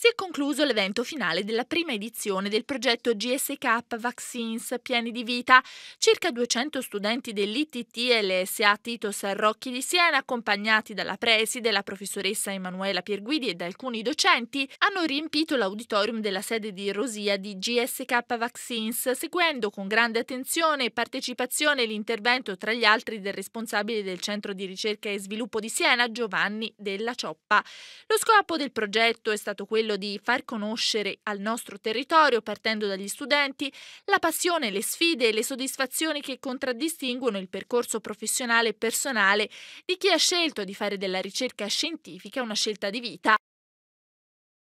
Si è concluso l'evento finale della prima edizione del progetto GSK Vaccines Pieni di Vita. Circa 200 studenti dell'ITT e l'SA Tito Rocchi di Siena, accompagnati dalla preside, la professoressa Emanuela Pierguidi e da alcuni docenti, hanno riempito l'auditorium della sede di Rosia di GSK Vaccines, seguendo con grande attenzione e partecipazione l'intervento tra gli altri del responsabile del Centro di Ricerca e Sviluppo di Siena, Giovanni Della Cioppa. Lo scopo del progetto è stato quello quello di far conoscere al nostro territorio, partendo dagli studenti, la passione, le sfide e le soddisfazioni che contraddistinguono il percorso professionale e personale di chi ha scelto di fare della ricerca scientifica una scelta di vita.